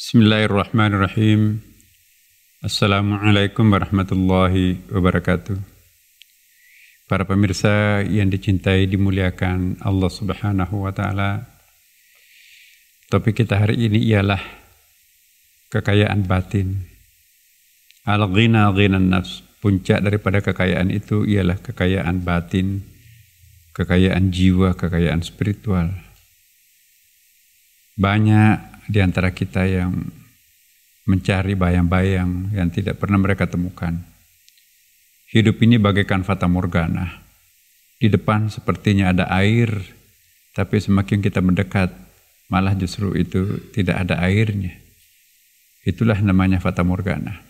Bismillahirrahmanirrahim. Assalamualaikum warahmatullahi wabarakatuh. Para pemirsa yang dicintai dimuliakan Allah Subhanahu wa taala. Topik kita hari ini ialah kekayaan batin. Al-ghina ghinan nafs. Puncak daripada kekayaan itu ialah kekayaan batin, kekayaan jiwa, kekayaan spiritual. Banyak di antara kita yang mencari bayang-bayang yang tidak pernah mereka temukan. Hidup ini bagaikan fata morgana. Di depan sepertinya ada air, tapi semakin kita mendekat, malah justru itu tidak ada airnya. Itulah namanya fata morgana.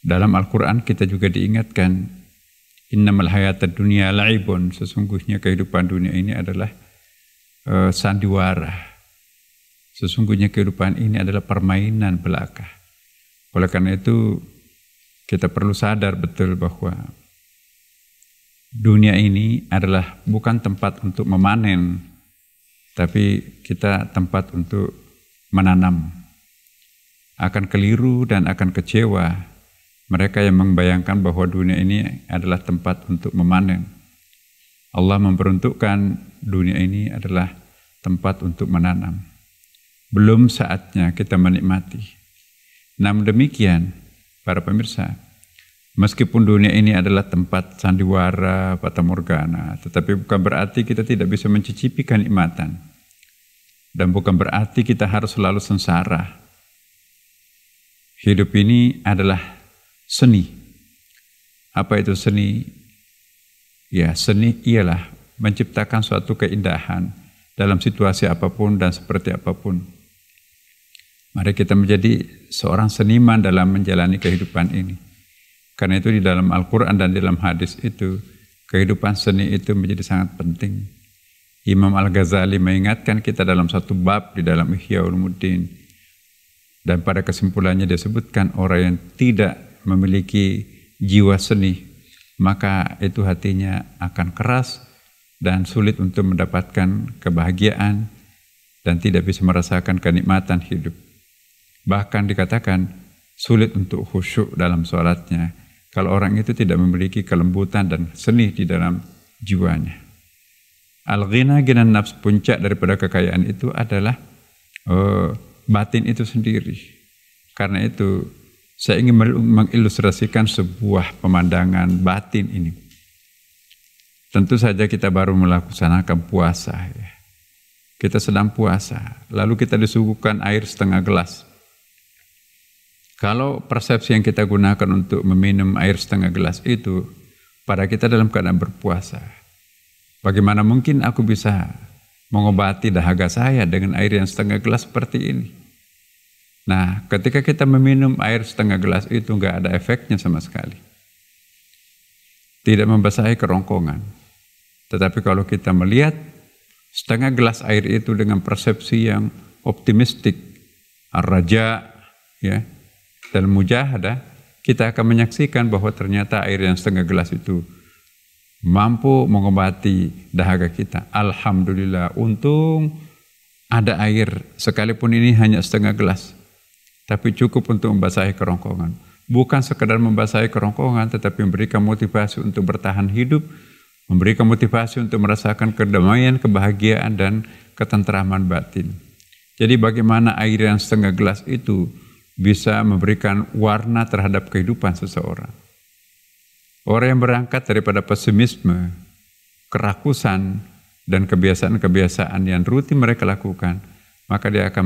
Dalam Al-Quran kita juga diingatkan, Innamal hayatad dunia la'ibun. Sesungguhnya kehidupan dunia ini adalah uh, sandiwara Sesungguhnya kehidupan ini adalah permainan belaka. Oleh karena itu, kita perlu sadar betul bahwa dunia ini adalah bukan tempat untuk memanen, tapi kita tempat untuk menanam. Akan keliru dan akan kecewa mereka yang membayangkan bahwa dunia ini adalah tempat untuk memanen. Allah memperuntukkan dunia ini adalah tempat untuk menanam. Belum saatnya kita menikmati. Namun demikian, para pemirsa, meskipun dunia ini adalah tempat sandiwara, morgana, tetapi bukan berarti kita tidak bisa mencicipi kenikmatan. Dan bukan berarti kita harus selalu sengsara. Hidup ini adalah seni. Apa itu seni? Ya, seni ialah menciptakan suatu keindahan dalam situasi apapun dan seperti apapun. Mari kita menjadi seorang seniman dalam menjalani kehidupan ini. Karena itu di dalam Al-Quran dan di dalam hadis itu, kehidupan seni itu menjadi sangat penting. Imam Al-Ghazali mengingatkan kita dalam satu bab di dalam Ihya Ulumuddin. Dan pada kesimpulannya dia sebutkan orang yang tidak memiliki jiwa seni, maka itu hatinya akan keras dan sulit untuk mendapatkan kebahagiaan dan tidak bisa merasakan kenikmatan hidup. Bahkan dikatakan sulit untuk khusyuk dalam sholatnya kalau orang itu tidak memiliki kelembutan dan seni di dalam jiwanya. Al-ghina gina nafs puncak daripada kekayaan itu adalah oh, batin itu sendiri. Karena itu saya ingin mengilustrasikan sebuah pemandangan batin ini. Tentu saja kita baru melaksanakan puasa. Ya. Kita sedang puasa, lalu kita disuguhkan air setengah gelas kalau persepsi yang kita gunakan untuk meminum air setengah gelas itu, pada kita dalam keadaan berpuasa. Bagaimana mungkin aku bisa mengobati dahaga saya dengan air yang setengah gelas seperti ini? Nah, ketika kita meminum air setengah gelas itu nggak ada efeknya sama sekali. Tidak membasahi kerongkongan. Tetapi kalau kita melihat setengah gelas air itu dengan persepsi yang optimistik, raja ya, dan mujahadah, kita akan menyaksikan bahwa ternyata air yang setengah gelas itu mampu mengobati dahaga kita. Alhamdulillah, untung ada air, sekalipun ini hanya setengah gelas, tapi cukup untuk membasahi kerongkongan. Bukan sekedar membasahi kerongkongan, tetapi memberikan motivasi untuk bertahan hidup, memberikan motivasi untuk merasakan kedamaian, kebahagiaan, dan ketentraman batin. Jadi bagaimana air yang setengah gelas itu bisa memberikan warna terhadap kehidupan seseorang. Orang yang berangkat daripada pesimisme, kerakusan, dan kebiasaan-kebiasaan yang rutin mereka lakukan, maka dia akan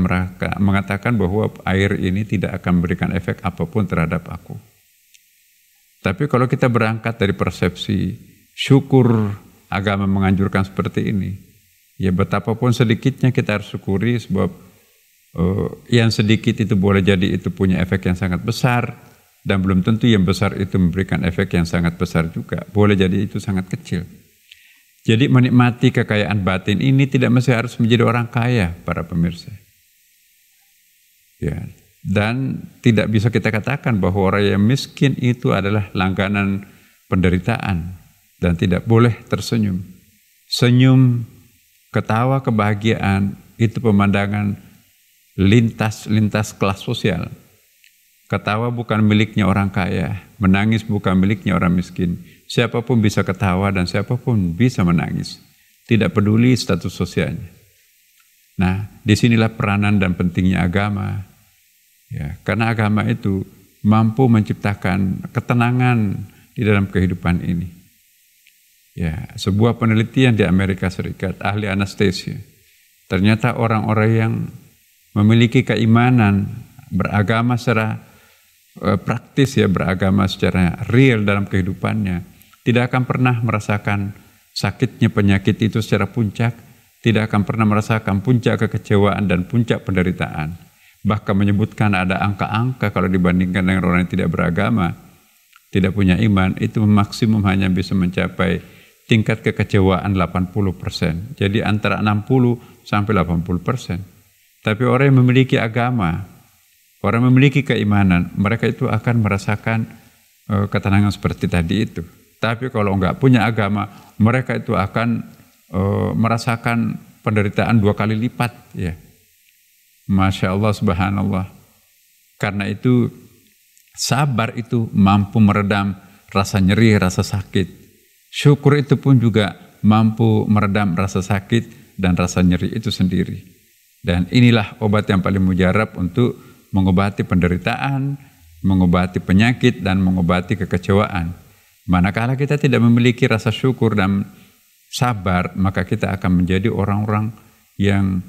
mengatakan bahwa air ini tidak akan memberikan efek apapun terhadap aku. Tapi kalau kita berangkat dari persepsi syukur agama menganjurkan seperti ini, ya betapapun sedikitnya kita harus syukuri sebab Eh, yang sedikit itu boleh jadi itu punya efek yang sangat besar dan belum tentu yang besar itu memberikan efek yang sangat besar juga. Boleh jadi itu sangat kecil. Jadi menikmati kekayaan batin ini tidak mesti harus menjadi orang kaya para pemirsa. Ya, dan tidak bisa kita katakan bahwa orang yang miskin itu adalah langganan penderitaan dan tidak boleh tersenyum. Senyum, ketawa, kebahagiaan itu pemandangan lintas-lintas kelas sosial. Ketawa bukan miliknya orang kaya, menangis bukan miliknya orang miskin. Siapapun bisa ketawa dan siapapun bisa menangis. Tidak peduli status sosialnya. Nah, disinilah peranan dan pentingnya agama. Ya, karena agama itu mampu menciptakan ketenangan di dalam kehidupan ini. Ya, sebuah penelitian di Amerika Serikat, ahli anestesia. Ternyata orang-orang yang memiliki keimanan, beragama secara e, praktis ya, beragama secara real dalam kehidupannya, tidak akan pernah merasakan sakitnya penyakit itu secara puncak, tidak akan pernah merasakan puncak kekecewaan dan puncak penderitaan. Bahkan menyebutkan ada angka-angka kalau dibandingkan dengan orang yang tidak beragama, tidak punya iman, itu maksimum hanya bisa mencapai tingkat kekecewaan 80%. Jadi antara 60 sampai 80%. Tapi orang yang memiliki agama, orang yang memiliki keimanan, mereka itu akan merasakan uh, ketenangan seperti tadi itu. Tapi kalau enggak punya agama, mereka itu akan uh, merasakan penderitaan dua kali lipat. Ya, masya Allah, subhanallah. Karena itu sabar itu mampu meredam rasa nyeri, rasa sakit. Syukur itu pun juga mampu meredam rasa sakit dan rasa nyeri itu sendiri. Dan inilah obat yang paling mujarab untuk mengobati penderitaan, mengobati penyakit, dan mengobati kekecewaan. Manakala kita tidak memiliki rasa syukur dan sabar, maka kita akan menjadi orang-orang yang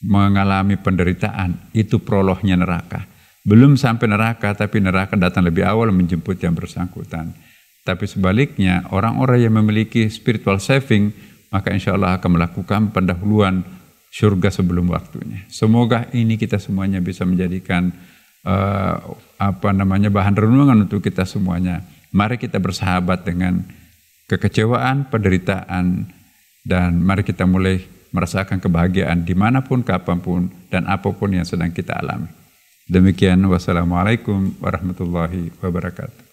mengalami penderitaan. Itu prolohnya neraka. Belum sampai neraka, tapi neraka datang lebih awal menjemput yang bersangkutan. Tapi sebaliknya, orang-orang yang memiliki spiritual saving, maka insya Allah akan melakukan pendahuluan surga sebelum waktunya. Semoga ini kita semuanya bisa menjadikan uh, apa namanya bahan renungan untuk kita semuanya. Mari kita bersahabat dengan kekecewaan, penderitaan, dan mari kita mulai merasakan kebahagiaan dimanapun, kapanpun, dan apapun yang sedang kita alami. Demikian, wassalamualaikum warahmatullahi wabarakatuh.